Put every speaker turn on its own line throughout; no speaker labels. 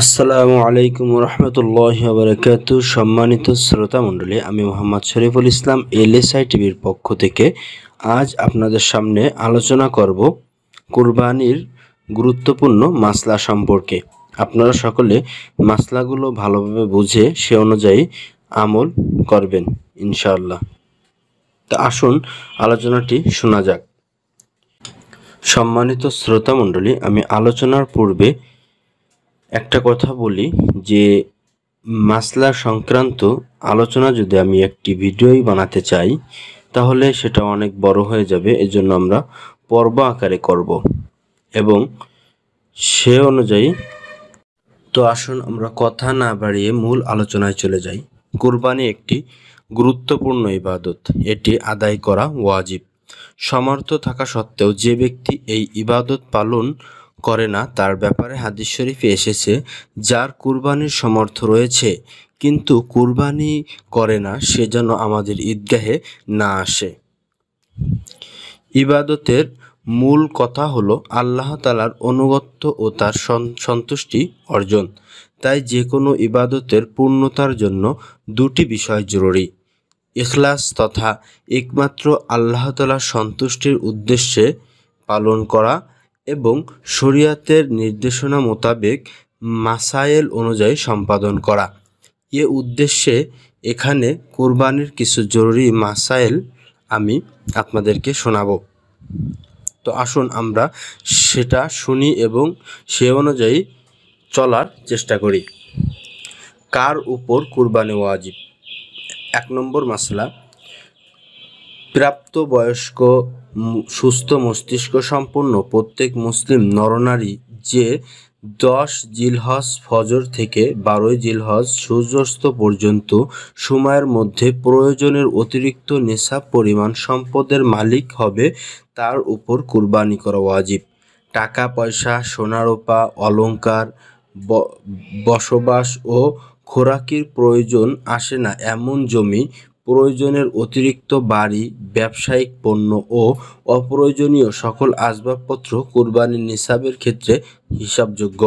আসসালামু আলাইকুম রহমতুল্লাহ বারকাত সম্মানিত শ্রোতা মণ্ডলী আমি মোহাম্মদ শরীফুল ইসলাম এলএসআই টিভির পক্ষ থেকে আজ আপনাদের সামনে আলোচনা করব কুরবানির গুরুত্বপূর্ণ মাসলা সম্পর্কে আপনারা সকলে মাসলাগুলো ভালোভাবে বুঝে সে অনুযায়ী আমল করবেন ইনশাআল্লাহ তা আসুন আলোচনাটি শোনা যাক সম্মানিত শ্রোতা মণ্ডলী আমি আলোচনার পূর্বে একটা কথা বলি যে মাসলা সংক্রান্ত আলোচনা যদি আমি একটি ভিডিওই বানাতে চাই তাহলে সেটা অনেক বড় হয়ে যাবে এজন্য আমরা পর্ব আকারে করব এবং সে অনুযায়ী তো আসুন আমরা কথা না বাড়িয়ে মূল আলোচনায় চলে যাই কুরবানি একটি গুরুত্বপূর্ণ ইবাদত এটি আদায় করা ওয়াজিব সমর্থ থাকা সত্ত্বেও যে ব্যক্তি এই ইবাদত পালন করে না তার ব্যাপারে হাদিস শরীফে এসেছে যার কুরবানির সমর্থ রয়েছে কিন্তু কুরবানি করে না সে যেন আমাদের ঈদগাহে না আসে ইবাদতের মূল কথা হলো আল্লাহ তালার অনুগত্য ও তার সন্তুষ্টি অর্জন তাই যে কোনো ইবাদতের পূর্ণতার জন্য দুটি বিষয় জরুরি ইখলাস তথা একমাত্র আল্লাহ তালার সন্তুষ্টির উদ্দেশ্যে পালন করা এবং শরিয়াতের নির্দেশনা মোতাবেক মাসায়েল অনুযায়ী সম্পাদন করা এ উদ্দেশ্যে এখানে কোরবানির কিছু জরুরি মাসাইল আমি আপনাদেরকে শোনাব তো আসুন আমরা সেটা শুনি এবং সে অনুযায়ী চলার চেষ্টা করি কার উপর কোরবানি ওয়াজিব এক নম্বর মাসলা প্রাপ্তবয়স্ক সুস্থ মস্তিষ্ক সম্পন্ন প্রত্যেক মুসলিম নরনারী যে দশ জিলহজ ফজর থেকে বারোই জিলহজ সূর্যাস্ত পর্যন্ত সময়ের মধ্যে প্রয়োজনের অতিরিক্ত নেশা পরিমাণ সম্পদের মালিক হবে তার উপর কুরবানি করা ওয়াজিব টাকা পয়সা সোনারোপা অলঙ্কার বসবাস ও খোরাকির প্রয়োজন আসে না এমন জমি প্রয়োজনের অতিরিক্ত বাড়ি ব্যবসায়িক পণ্য ও অপ্রয়োজনীয় সকল আসবাবপত্র কুরবানির নিসাবের ক্ষেত্রে হিসাবযোগ্য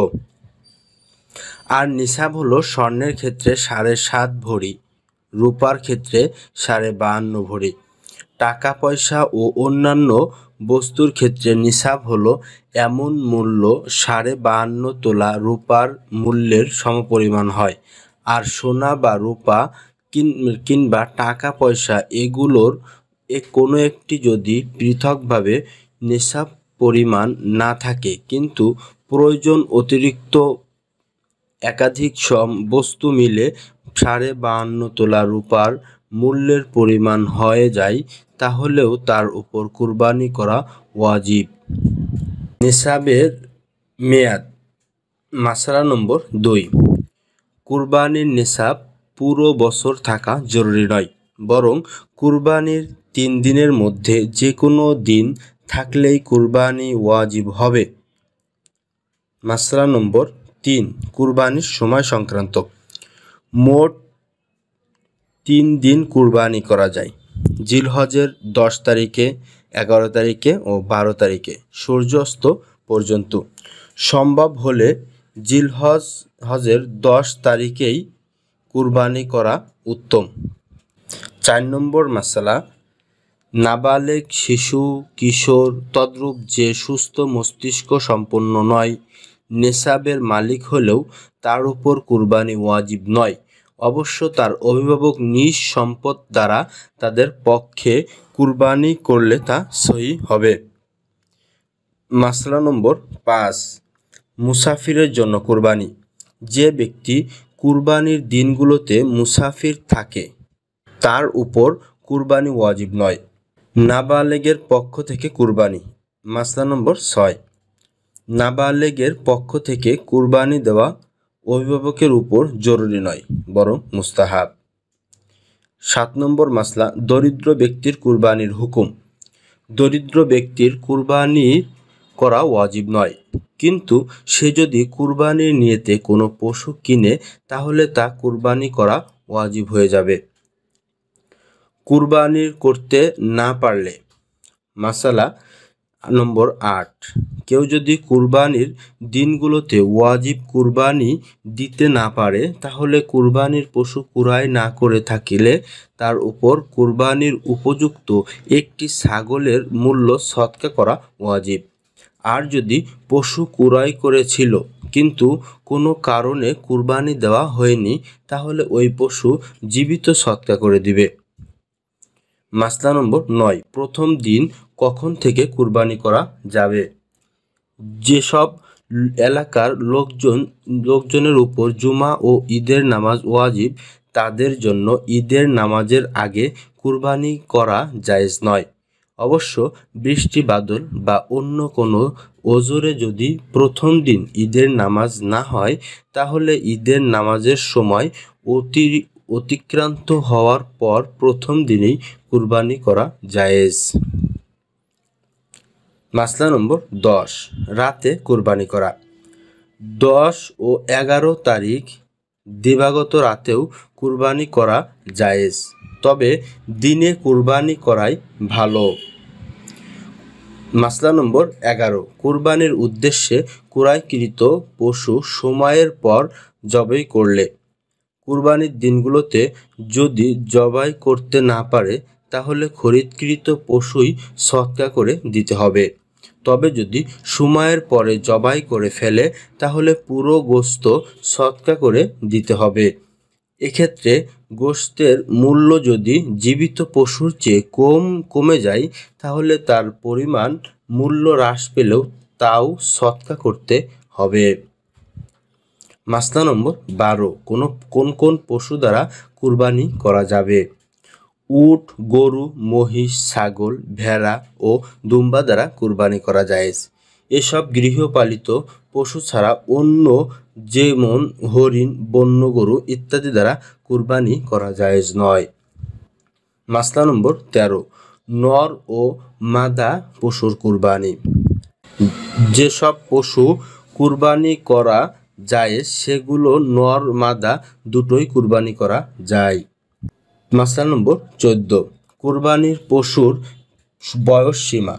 আর নিসাব হলো স্বর্ণের ক্ষেত্রে সাড়ে সাত ভরি রূপার ক্ষেত্রে সাড়ে বাহান্ন ভরি টাকা পয়সা ও অন্যান্য বস্তুর ক্ষেত্রে নিসাব হলো এমন মূল্য সাড়ে বাহান্ন তোলা রূপার মূল্যের সমপরিমাণ হয় আর সোনা বা রূপা কিংবা টাকা পয়সা এগুলোর এ কোনো একটি যদি পৃথকভাবে নেশাব পরিমাণ না থাকে কিন্তু প্রয়োজন অতিরিক্ত একাধিক সম বস্তু মিলে সাড়ে বাহান্ন তোলা রূপার মূল্যের পরিমাণ হয়ে যায় তাহলেও তার উপর কুরবানি করা ওয়াজিব নেশাবের মেয়াদ মাসরা নম্বর দুই কুরবানির নেশাব পুরো বছর থাকা জরুরি নয় বরং কুরবানির তিন দিনের মধ্যে যে কোনো দিন থাকলেই কুরবানি ওয়াজিব হবে মাসলা নম্বর তিন কুরবানির সময় সংক্রান্ত মোট তিন দিন কুরবানি করা যায় জিলহজের দশ তারিখে এগারো তারিখে ও বারো তারিখে সূর্যাস্ত পর্যন্ত সম্ভব হলে জিলহজ হজের দশ তারিখেই কুরবানি করা উত্তম চার নম্বর মশলা নাবালেক শিশু কিশোর তদ্রূপ যে সুস্থ মস্তিষ্ক সম্পন্ন নয় নেশাবের মালিক হলেও তার উপর কুরবানি ওয়াজিব নয় অবশ্য তার অভিভাবক নিজ সম্পদ দ্বারা তাদের পক্ষে কুরবানি করলে তা সহি হবে মাসলা নম্বর পাঁচ মুসাফিরের জন্য কুরবানি যে ব্যক্তি কুরবানির দিনগুলোতে মুসাফির থাকে তার উপর কুরবানি ওয়াজিব নয় নাবালেগের পক্ষ থেকে কুরবানি মাসলা নম্বর ছয় নাবালেগের পক্ষ থেকে কুরবানি দেওয়া অভিভাবকের উপর জরুরি নয় বরং মুস্তাহাব সাত নম্বর মাসলা দরিদ্র ব্যক্তির কুরবানির হুকুম দরিদ্র ব্যক্তির কুরবানির করা ওয়াজিব নয় কিন্তু সে যদি কুরবানির নিয়েতে কোনো পশু কিনে তাহলে তা কুরবানি করা ওয়াজিব হয়ে যাবে কুরবানির করতে না পারলে মাসালা নম্বর আট কেউ যদি কুরবানির দিনগুলোতে ওয়াজিব কুরবানি দিতে না পারে তাহলে কুরবানির পশু কুরাই না করে থাকিলে তার উপর কুরবানির উপযুক্ত একটি ছাগলের মূল্য সৎকা করা ওয়াজিব আর যদি পশু কুরাই করেছিল কিন্তু কোনো কারণে কুরবানি দেওয়া হয়নি তাহলে ওই পশু জীবিত সৎকা করে দিবে মাসলা নম্বর নয় প্রথম দিন কখন থেকে কুরবানি করা যাবে যেসব এলাকার লোকজন লোকজনের উপর জুমা ও ঈদের নামাজ ওয়াজিব তাদের জন্য ঈদের নামাজের আগে কুরবানি করা জায়েজ নয় অবশ্য বৃষ্টি বাদল বা অন্য কোনো ওজোরে যদি প্রথম দিন ঈদের নামাজ না হয় তাহলে ঈদের নামাজের সময় অতি অতিক্রান্ত হওয়ার পর প্রথম দিনেই কুরবানি করা জায়েজ মাসলা নম্বর দশ রাতে কুরবানি করা দশ ও এগারো তারিখ দিবাগত রাতেও কুরবানি করা জায়েজ তবে দিনে কুরবানি করাই ভালো মাসলা নম্বর এগারো কুরবানির উদ্দেশ্যে কুরাইকৃত পশু সময়ের পর জবাই করলে কুরবানির দিনগুলোতে যদি জবাই করতে না পারে তাহলে খরিদকৃত পশুই সৎকা করে দিতে হবে তবে যদি সময়ের পরে জবাই করে ফেলে তাহলে পুরো গোস্ত সৎকা করে দিতে হবে এক্ষেত্রে গোস্তের মূল্য যদি জীবিত পশুর চেয়ে কম কমে যায় তাহলে তার পরিমাণ মূল্য হ্রাস পেলেও তাও সৎকা করতে হবে মাসলা নম্বর বারো কোনো কোন কোন পশু দ্বারা কুরবানি করা যাবে উট গরু মহিষ ছাগল ভেড়া ও দুম্বা দ্বারা কুরবানি করা যায় এসব গৃহপালিত পশু ছাড়া অন্য যেমন হরিণ বন্য গরু ইত্যাদি দ্বারা কুরবানি করা জায়েজ নয় মাসলা নম্বর ১৩ নর ও মাদা পশুর কুরবানি যেসব পশু কুরবানি করা যায় সেগুলো নর মাদা দুটোই কুরবানি করা যায় মাসলা নম্বর চোদ্দ কুরবানির পশুর বয়স সীমা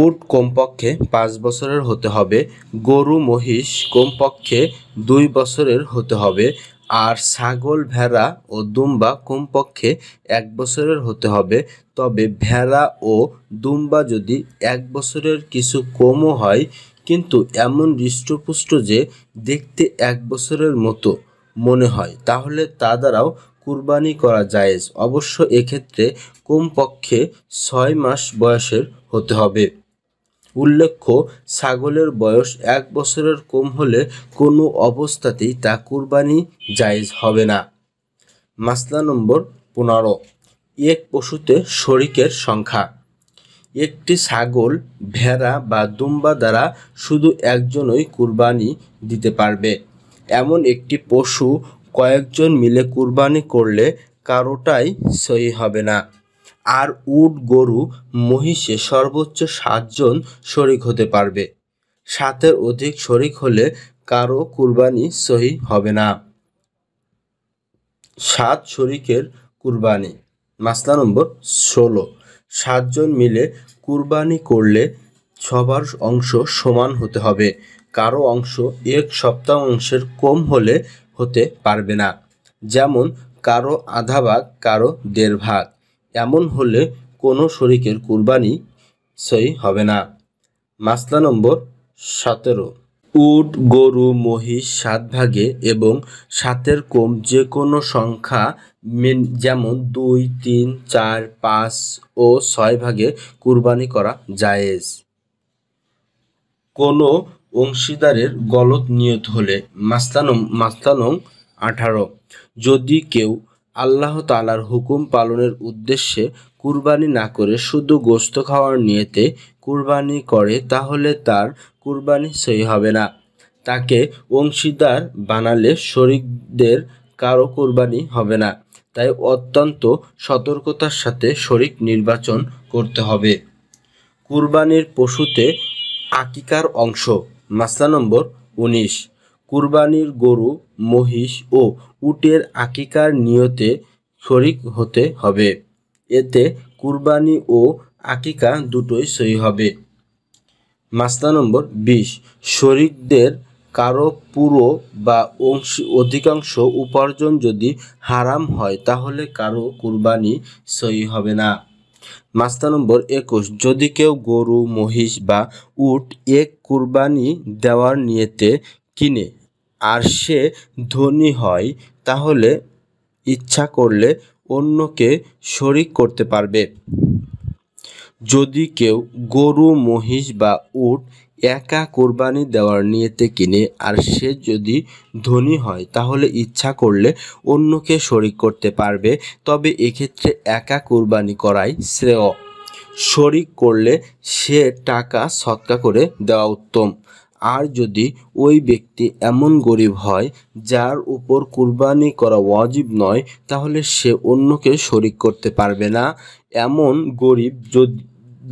উট কমপক্ষে পাঁচ বছরের হতে হবে গরু মহিষ কমপক্ষে দুই বছরের হতে হবে আর ছাগল ভেড়া ও দুম্বা কমপক্ষে এক বছরের হতে হবে তবে ভেড়া ও দুম্বা যদি এক বছরের কিছু কমও হয় কিন্তু এমন হৃষ্টপুষ্ট যে দেখতে এক বছরের মতো মনে হয় তাহলে তা দ্বারাও কুরবানি করা যায় অবশ্য এক্ষেত্রে কমপক্ষে ছয় মাস বয়সের হতে হবে উল্লেখ্য ছাগলের বয়স এক বছরের কম হলে কোনো অবস্থাতেই তা কুরবানি জায়জ হবে না মাসলা নম্বর পনেরো এক পশুতে শরিকের সংখ্যা একটি ছাগল ভেড়া বা দুম্বা দ্বারা শুধু একজনই কুরবানি দিতে পারবে এমন একটি পশু কয়েকজন মিলে কুরবানি করলে কারোটাই সই হবে না আর উট গরু মহিষে সর্বোচ্চ সাতজন শরিক হতে পারবে সাতের অধিক শরিক হলে কারো কুরবানি সহি হবে না সাত শরিকের কুরবানি মাসলা নম্বর ষোলো সাতজন মিলে কুরবানি করলে সবার অংশ সমান হতে হবে কারো অংশ এক সপ্তাহ অংশের কম হলে হতে পারবে না যেমন কারো আধা ভাগ কারো দেড় ভাগ এমন হলে কোনো শরিকের কুরবানি সই হবে না মাসলা নম্বর সতেরো উট গরু মহিষ সাত ভাগে এবং সাতের কম যে কোনো সংখ্যা যেমন দুই তিন চার পাঁচ ও ছয় ভাগে কুরবানি করা জায়েজ কোনো অংশীদারের গলত নিয়ত হলে মাস্তানম মাস্তানং আঠারো যদি কেউ আল্লাহ তালার হুকুম পালনের উদ্দেশ্যে কুরবানি না করে শুধু গোস্ত খাওয়ার নিয়েতে কুরবানি করে তাহলে তার কুরবানি সই হবে না তাকে অংশীদার বানালে শরিকদের কারো কুরবানি হবে না তাই অত্যন্ত সতর্কতার সাথে শরিক নির্বাচন করতে হবে কুরবানির পশুতে আকিকার অংশ মাস্তা নম্বর উনিশ কুরবানির গরু মহিষ ও উটের আকিকার নিয়তে শরিক হতে হবে এতে কুরবানি ও আকিকা দুটোই সই হবে মাস্তা নম্বর বিশ শরিকদের কারো পুরো বা অংশ অধিকাংশ উপার্জন যদি হারাম হয় তাহলে কারো কুরবানি সই হবে না মাস্তা নম্বর একুশ যদি কেউ গরু মহিষ বা উট এক কুরবানি দেওয়ার নিয়েতে কিনে আর সে ধনী হয় তাহলে ইচ্ছা করলে অন্যকে শরিক করতে পারবে যদি কেউ গরু মহিষ বা উট একা কোরবানি দেওয়ার নিয়েতে কিনে আর সে যদি ধনী হয় তাহলে ইচ্ছা করলে অন্যকে শরিক করতে পারবে তবে এক্ষেত্রে একা কোরবানি করাই শ্রেয় শরিক করলে সে টাকা সৎকা করে দেওয়া উত্তম আর যদি ওই ব্যক্তি এমন গরিব হয় যার উপর কুরবানি করা ওয়াজিব নয় তাহলে সে অন্যকে শরিক করতে পারবে না এমন গরিব যদি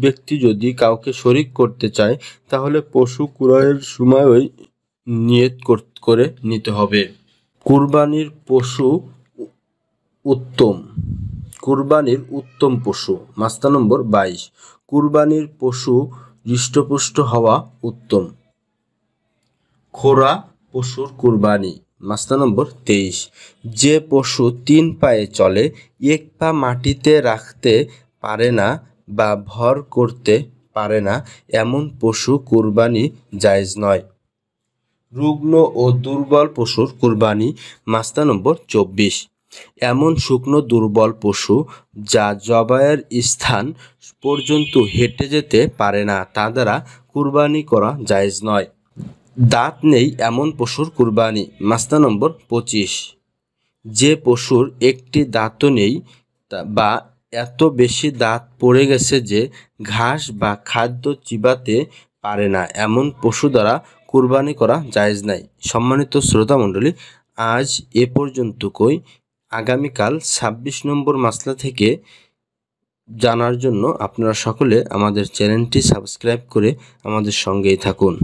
ব্যক্তি যদি কাউকে শরিক করতে চায় তাহলে পশু ক্রয়ের সময় ওই নিয়ত করে নিতে হবে কুরবানির পশু উত্তম কুরবানির উত্তম পশু মাস্তা নম্বর বাইশ কুরবানির পশু হৃষ্টপুষ্ট হওয়া উত্তম খোরা পশুর কুরবানি মাস্তা নম্বর তেইশ যে পশু তিন পায়ে চলে এক পা মাটিতে রাখতে পারে না বা ভর করতে পারে না এমন পশু কুরবানি জায়জ নয় রুগ্ন ও দুর্বল পশুর কুরবানি মাস্তা নম্বর চব্বিশ এমন শুকনো দুর্বল পশু যা জবায়ের স্থান পর্যন্ত হেঁটে যেতে পারে না তা দ্বারা কুরবানি করা জায়জ নয় দাঁত নেই এমন পশুর কুরবানি মাস্তা নম্বর পঁচিশ যে পশুর একটি দাঁতও নেই বা এত বেশি দাঁত পড়ে গেছে যে ঘাস বা খাদ্য চিবাতে পারে না এমন পশু দ্বারা কুরবানি করা জায়েজ নাই সম্মানিত শ্রোতামণ্ডলী আজ এ পর্যন্ত কই আগামীকাল ছাব্বিশ নম্বর মাসলা থেকে জানার জন্য আপনারা সকলে আমাদের চ্যানেলটি সাবস্ক্রাইব করে আমাদের সঙ্গেই থাকুন